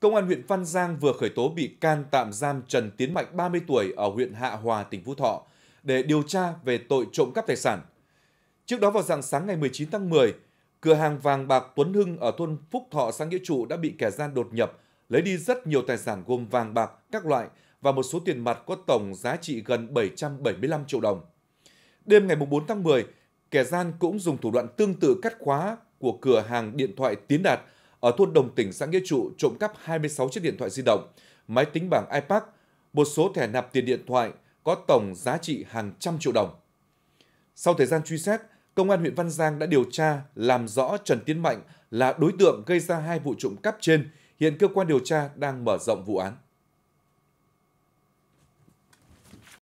Công an huyện Phan Giang vừa khởi tố bị can tạm giam Trần Tiến Mạnh 30 tuổi ở huyện Hạ Hòa, tỉnh Phú Thọ để điều tra về tội trộm cắp tài sản. Trước đó vào dạng sáng ngày 19 tháng 10, cửa hàng vàng bạc Tuấn Hưng ở thôn Phúc Thọ, xã Nghĩa Trụ đã bị kẻ gian đột nhập, lấy đi rất nhiều tài sản gồm vàng bạc, các loại và một số tiền mặt có tổng giá trị gần 775 triệu đồng. Đêm ngày 4 tháng 10, kẻ gian cũng dùng thủ đoạn tương tự cắt khóa của cửa hàng điện thoại Tiến Đạt – ở thôn Đồng Tỉnh xã Nghĩa Trụ trộm cắp 26 chiếc điện thoại di động, máy tính bảng iPad, một số thẻ nạp tiền điện thoại có tổng giá trị hàng trăm triệu đồng. Sau thời gian truy xét, Công an huyện Văn Giang đã điều tra làm rõ Trần Tiến Mạnh là đối tượng gây ra hai vụ trộm cắp trên. Hiện cơ quan điều tra đang mở rộng vụ án.